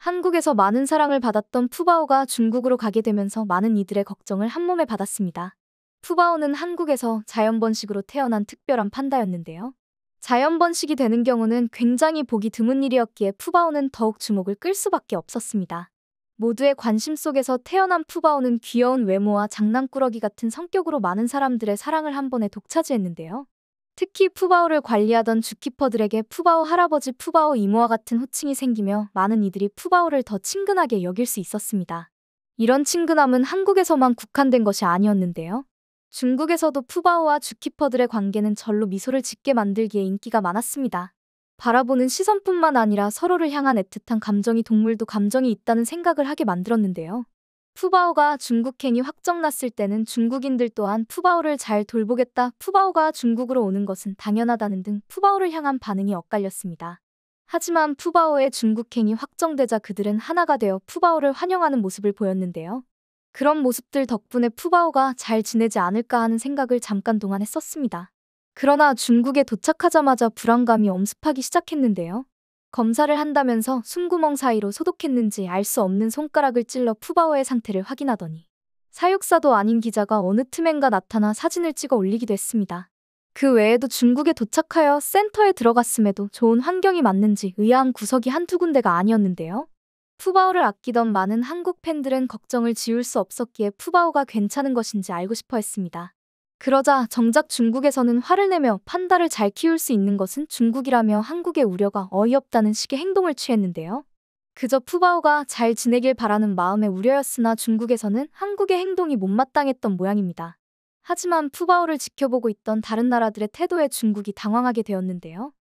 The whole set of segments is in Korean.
한국에서 많은 사랑을 받았던 푸바오가 중국으로 가게 되면서 많은 이들의 걱정을 한몸에 받았습니다. 푸바오는 한국에서 자연번식으로 태어난 특별한 판다였는데요. 자연번식이 되는 경우는 굉장히 보기 드문 일이었기에 푸바오는 더욱 주목을 끌 수밖에 없었습니다. 모두의 관심 속에서 태어난 푸바오는 귀여운 외모와 장난꾸러기 같은 성격으로 많은 사람들의 사랑을 한 번에 독차지했는데요. 특히 푸바오를 관리하던 주키퍼들에게 푸바오 할아버지 푸바오 이모와 같은 호칭이 생기며 많은 이들이 푸바오를 더 친근하게 여길 수 있었습니다. 이런 친근함은 한국에서만 국한된 것이 아니었는데요. 중국에서도 푸바오와 주키퍼들의 관계는 절로 미소를 짓게 만들기에 인기가 많았습니다. 바라보는 시선뿐만 아니라 서로를 향한 애틋한 감정이 동물도 감정이 있다는 생각을 하게 만들었는데요. 푸바오가 중국행이 확정났을 때는 중국인들 또한 푸바오를 잘 돌보겠다, 푸바오가 중국으로 오는 것은 당연하다는 등 푸바오를 향한 반응이 엇갈렸습니다. 하지만 푸바오의 중국행이 확정되자 그들은 하나가 되어 푸바오를 환영하는 모습을 보였는데요. 그런 모습들 덕분에 푸바오가 잘 지내지 않을까 하는 생각을 잠깐 동안 했었습니다. 그러나 중국에 도착하자마자 불안감이 엄습하기 시작했는데요. 검사를 한다면서 숨구멍 사이로 소독했는지 알 수 없는 손가락을 찔러 푸바오의 상태를 확인하더니 사육사도 아닌 기자가 어느 틈엔가 나타나 사진을 찍어 올리기도 했습니다. 그 외에도 중국에 도착하여 센터에 들어갔음에도 좋은 환경이 맞는지 의아한 구석이 한두 군데가 아니었는데요. 푸바오를 아끼던 많은 한국 팬들은 걱정을 지울 수 없었기에 푸바오가 괜찮은 것인지 알고 싶어 했습니다. 그러자 정작 중국에서는 화를 내며 판다를 잘 키울 수 있는 것은 중국이라며 한국의 우려가 어이없다는 식의 행동을 취했는데요. 그저 푸바오가 잘 지내길 바라는 마음의 우려였으나 중국에서는 한국의 행동이 못마땅했던 모양입니다. 하지만 푸바오를 지켜보고 있던 다른 나라들의 태도에 중국이 당황하게 되었는데요.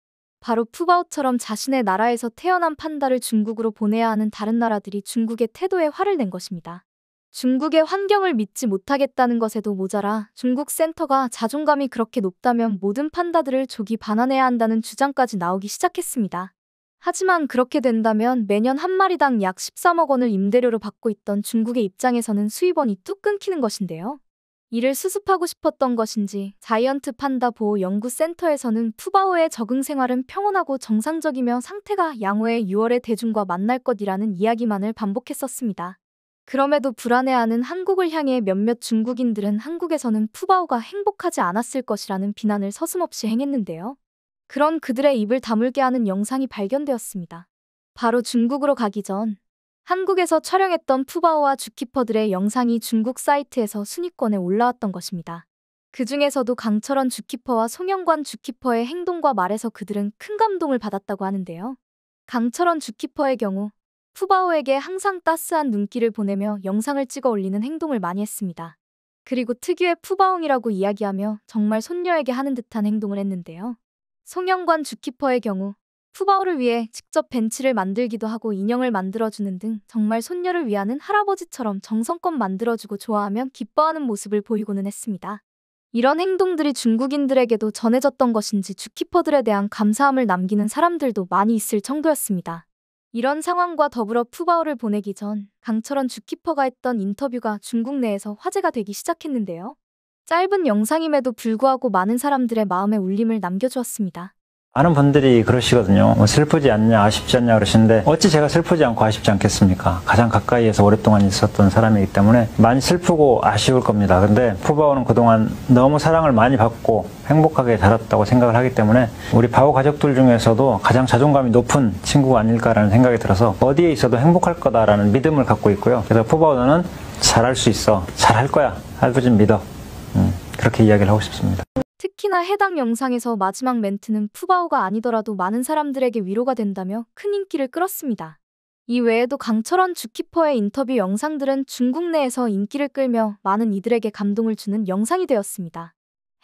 바로 푸바오처럼 자신의 나라에서 태어난 판다를 중국으로 보내야 하는 다른 나라들이 중국의 태도에 화를 낸 것입니다. 중국의 환경을 믿지 못하겠다는 것에도 모자라 중국 센터가 자존감이 그렇게 높다면 모든 판다들을 조기 반환해야 한다는 주장까지 나오기 시작했습니다. 하지만 그렇게 된다면 매년 한 마리당 약 13억 원을 임대료로 받고 있던 중국의 입장에서는 수입원이 뚝 끊기는 것인데요. 이를 수습하고 싶었던 것인지 자이언트 판다 보호 연구센터에서는 푸바오의 적응 생활은 평온하고 정상적이며 상태가 양호해 6월에 대중과 만날 것이라는 이야기만을 반복했었습니다. 그럼에도 불안해하는 한국을 향해 몇몇 중국인들은 한국에서는 푸바오가 행복하지 않았을 것이라는 비난을 서슴없이 행했는데요. 그런 그들의 입을 다물게 하는 영상이 발견되었습니다. 바로 중국으로 가기 전 한국에서 촬영했던 푸바오와 주키퍼들의 영상이 중국 사이트에서 순위권에 올라왔던 것입니다. 그 중에서도 강철원 주키퍼와 송영관 주키퍼의 행동과 말에서 그들은 큰 감동을 받았다고 하는데요. 강철원 주키퍼의 경우 푸바오에게 항상 따스한 눈길을 보내며 영상을 찍어 올리는 행동을 많이 했습니다. 그리고 특유의 푸바옹이라고 이야기하며 정말 손녀에게 하는 듯한 행동을 했는데요. 송영관 주키퍼의 경우 푸바오를 위해 직접 벤치를 만들기도 하고 인형을 만들어주는 등 정말 손녀를 위하는 할아버지처럼 정성껏 만들어주고 좋아하면 기뻐하는 모습을 보이고는 했습니다. 이런 행동들이 중국인들에게도 전해졌던 것인지 주키퍼들에 대한 감사함을 남기는 사람들도 많이 있을 정도였습니다. 이런 상황과 더불어 푸바오를 보내기 전 강철원 주키퍼가 했던 인터뷰가 중국 내에서 화제가 되기 시작했는데요. 짧은 영상임에도 불구하고 많은 사람들의 마음에 울림을 남겨주었습니다. 많은 분들이 그러시거든요. 뭐 슬프지 않냐, 아쉽지 않냐 그러시는데 어찌 제가 슬프지 않고 아쉽지 않겠습니까? 가장 가까이에서 오랫동안 있었던 사람이기 때문에 많이 슬프고 아쉬울 겁니다. 근데 푸바오는 그동안 너무 사랑을 많이 받고 행복하게 자랐다고 생각을 하기 때문에 우리 바오 가족들 중에서도 가장 자존감이 높은 친구가 아닐까라는 생각이 들어서 어디에 있어도 행복할 거다라는 믿음을 갖고 있고요. 그래서 푸바오는 잘할 수 있어. 잘할 거야. 할부진 믿어. 음, 그렇게 이야기를 하고 싶습니다. 특히나 해당 영상에서 마지막 멘트는 푸바오가 아니더라도 많은 사람들에게 위로가 된다며 큰 인기를 끌었습니다. 이 외에도 강철원 주키퍼의 인터뷰 영상들은 중국 내에서 인기를 끌며 많은 이들에게 감동을 주는 영상이 되었습니다.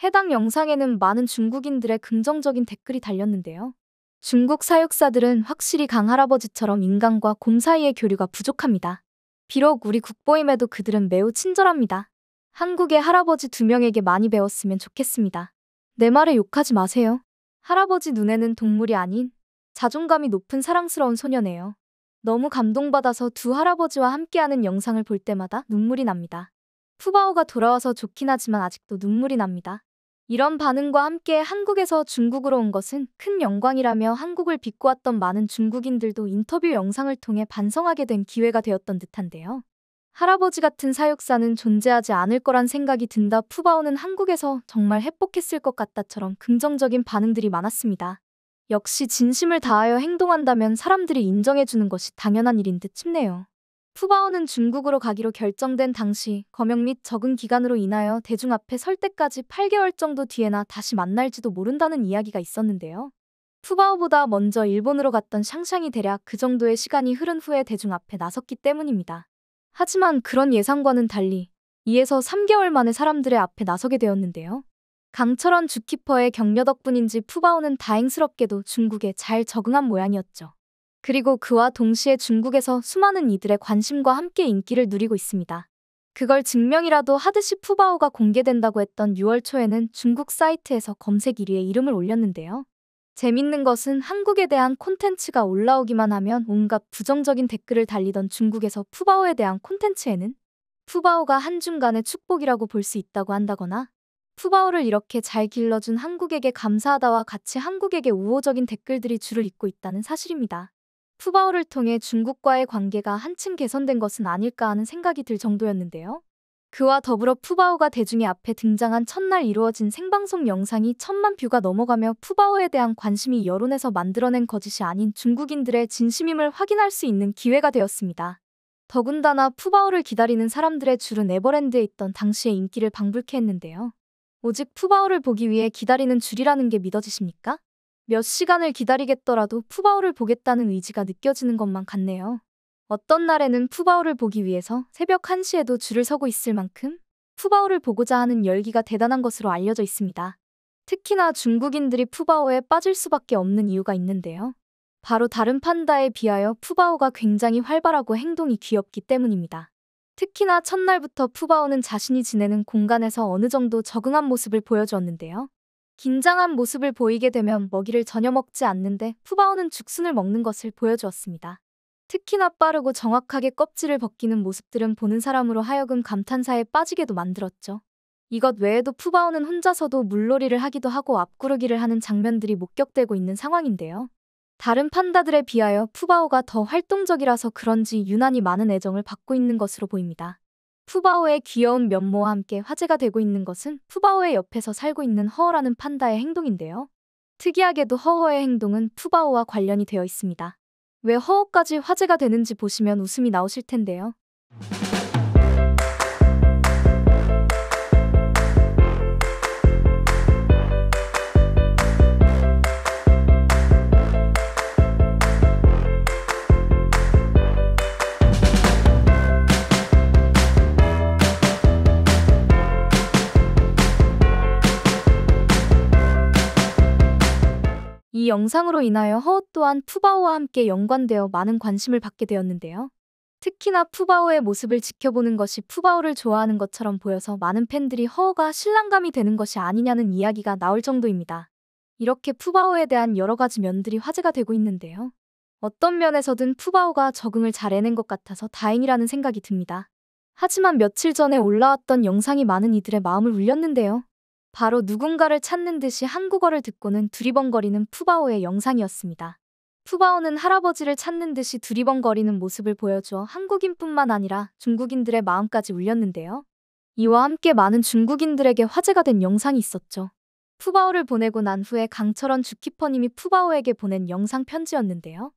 해당 영상에는 많은 중국인들의 긍정적인 댓글이 달렸는데요. 중국 사육사들은 확실히 강할아버지처럼 인간과 곰 사이의 교류가 부족합니다. 비록 우리 국보임에도 그들은 매우 친절합니다. 한국의 할아버지 두 명에게 많이 배웠으면 좋겠습니다. 내 말에 욕하지 마세요. 할아버지 눈에는 동물이 아닌 자존감이 높은 사랑스러운 소녀네요. 너무 감동받아서 두 할아버지와 함께하는 영상을 볼 때마다 눈물이 납니다. 푸바오가 돌아와서 좋긴 하지만 아직도 눈물이 납니다. 이런 반응과 함께 한국에서 중국으로 온 것은 큰 영광이라며 한국을 비꼬았던 많은 중국인들도 인터뷰 영상을 통해 반성하게 된 기회가 되었던 듯한데요. 할아버지 같은 사육사는 존재하지 않을 거란 생각이 든다 푸바오는 한국에서 정말 행복했을 것 같다처럼 긍정적인 반응들이 많았습니다. 역시 진심을 다하여 행동한다면 사람들이 인정해주는 것이 당연한 일인 듯 싶네요. 푸바오는 중국으로 가기로 결정된 당시 검역 및 적응 기간으로 인하여 대중 앞에 설 때까지 8개월 정도 뒤에나 다시 만날지도 모른다는 이야기가 있었는데요. 푸바오보다 먼저 일본으로 갔던 샹샹이 대략 그 정도의 시간이 흐른 후에 대중 앞에 나섰기 때문입니다. 하지만 그런 예상과는 달리 2에서 3개월 만에 사람들의 앞에 나서게 되었는데요. 강철원 주키퍼의 격려 덕분인지 푸바오는 다행스럽게도 중국에 잘 적응한 모양이었죠. 그리고 그와 동시에 중국에서 수많은 이들의 관심과 함께 인기를 누리고 있습니다. 그걸 증명이라도 하듯이 푸바오가 공개된다고 했던 6월 초에는 중국 사이트에서 검색 1위에 이름을 올렸는데요. 재밌는 것은 한국에 대한 콘텐츠가 올라오기만 하면 온갖 부정적인 댓글을 달리던 중국에서 푸바오에 대한 콘텐츠에는 푸바오가 한중간의 축복이라고 볼 수 있다고 한다거나 푸바오를 이렇게 잘 길러준 한국에게 감사하다와 같이 한국에게 우호적인 댓글들이 줄을 잇고 있다는 사실입니다. 푸바오를 통해 중국과의 관계가 한층 개선된 것은 아닐까 하는 생각이 들 정도였는데요. 그와 더불어 푸바오가 대중의 앞에 등장한 첫날 이루어진 생방송 영상이 천만 뷰가 넘어가며 푸바오에 대한 관심이 여론에서 만들어낸 거짓이 아닌 중국인들의 진심임을 확인할 수 있는 기회가 되었습니다. 더군다나 푸바오를 기다리는 사람들의 줄은 에버랜드에 있던 당시의 인기를 방불케 했는데요. 오직 푸바오를 보기 위해 기다리는 줄이라는 게 믿어지십니까? 몇 시간을 기다리겠더라도 푸바오를 보겠다는 의지가 느껴지는 것만 같네요. 어떤 날에는 푸바오를 보기 위해서 새벽 1시에도 줄을 서고 있을 만큼 푸바오를 보고자 하는 열기가 대단한 것으로 알려져 있습니다. 특히나 중국인들이 푸바오에 빠질 수밖에 없는 이유가 있는데요. 바로 다른 판다에 비하여 푸바오가 굉장히 활발하고 행동이 귀엽기 때문입니다. 특히나 첫날부터 푸바오는 자신이 지내는 공간에서 어느 정도 적응한 모습을 보여주었는데요. 긴장한 모습을 보이게 되면 먹이를 전혀 먹지 않는데 푸바오는 죽순을 먹는 것을 보여주었습니다. 특히나 빠르고 정확하게 껍질을 벗기는 모습들은 보는 사람으로 하여금 감탄사에 빠지게도 만들었죠. 이것 외에도 푸바오는 혼자서도 물놀이를 하기도 하고 앞구르기를 하는 장면들이 목격되고 있는 상황인데요. 다른 판다들에 비하여 푸바오가 더 활동적이라서 그런지 유난히 많은 애정을 받고 있는 것으로 보입니다. 푸바오의 귀여운 면모와 함께 화제가 되고 있는 것은 푸바오의 옆에서 살고 있는 허어라는 판다의 행동인데요. 특이하게도 허허의 행동은 푸바오와 관련이 되어 있습니다. 왜허우까지 화제가 되는지 보시면 웃음이 나오실 텐데요. 영상으로 인하여 허웃 또한 푸바오와 함께 연관되어 많은 관심을 받게 되었는데요. 특히나 푸바오의 모습을 지켜보는 것이 푸바오를 좋아하는 것처럼 보여서 많은 팬들이 허우가 신랑감이 되는 것이 아니냐는 이야기가 나올 정도입니다. 이렇게 푸바오에 대한 여러 가지 면들이 화제가 되고 있는데요. 어떤 면에서든 푸바오가 적응을 잘 해낸 것 같아서 다행이라는 생각이 듭니다. 하지만 며칠 전에 올라왔던 영상이 많은 이들의 마음을 울렸는데요. 바로 누군가를 찾는 듯이 한국어를 듣고는 두리번거리는 푸바오의 영상이었습니다. 푸바오는 할아버지를 찾는 듯이 두리번거리는 모습을 보여주어 한국인뿐만 아니라 중국인들의 마음까지 울렸는데요. 이와 함께 많은 중국인들에게 화제가 된 영상이 있었죠. 푸바오를 보내고 난 후에 강철원 주키퍼님이 푸바오에게 보낸 영상 편지였는데요.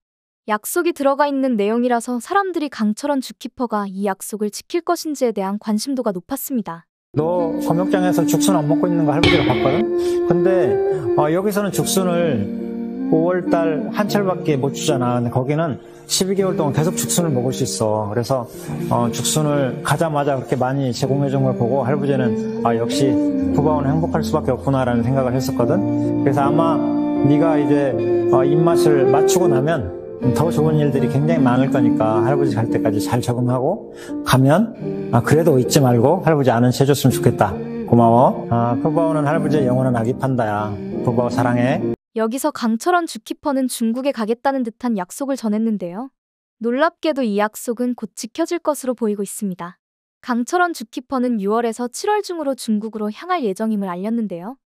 약속이 들어가 있는 내용이라서 사람들이 강철원 주키퍼가 이 약속을 지킬 것인지에 대한 관심도가 높았습니다. 너 검역장에서 죽순 안 먹고 있는 거 할머니가 봤거든? 근데 어, 여기서는 죽순을 5월달 한철밖에 못 주잖아. 근데 거기는 12개월 동안 계속 죽순을 먹을 수 있어. 그래서 어, 죽순을 가자마자 그렇게 많이 제공해준 걸 보고 할부제는 아, 역시 쿠바오는 행복할 수밖에 없구나라는 생각을 했었거든. 그래서 아마 네가 이제 어, 입맛을 맞추고 나면 더 좋은 일들이 굉장히 많을 거니까 할아버지 갈 때까지 잘 적응하고 가면 아, 그래도 잊지 말고 할아버지 아는 채 해줬으면 좋겠다. 고마워. 아, 푸바오는 할아버지의 영원한 아기 판다야. 푸바오 사랑해. 여기서 강철원 주키퍼는 중국에 가겠다는 듯한 약속을 전했는데요. 놀랍게도 이 약속은 곧 지켜질 것으로 보이고 있습니다. 강철원 주키퍼는 6월에서 7월 중으로 중국으로 향할 예정임을 알렸는데요.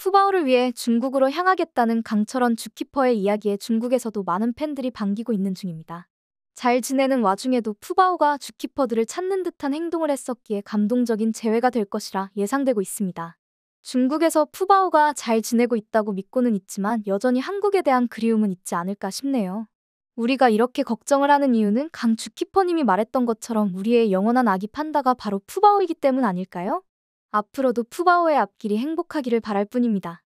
푸바오를 위해 중국으로 향하겠다는 강철원 주키퍼의 이야기에 중국에서도 많은 팬들이 반기고 있는 중입니다. 잘 지내는 와중에도 푸바오가 주키퍼들을 찾는 듯한 행동을 했었기에 감동적인 재회가 될 것이라 예상되고 있습니다. 중국에서 푸바오가 잘 지내고 있다고 믿고는 있지만 여전히 한국에 대한 그리움은 있지 않을까 싶네요. 우리가 이렇게 걱정을 하는 이유는 강 주키퍼님이 말했던 것처럼 우리의 영원한 아기 판다가 바로 푸바오이기 때문 아닐까요? 앞으로도 푸바오의 앞길이 행복하기를 바랄 뿐입니다.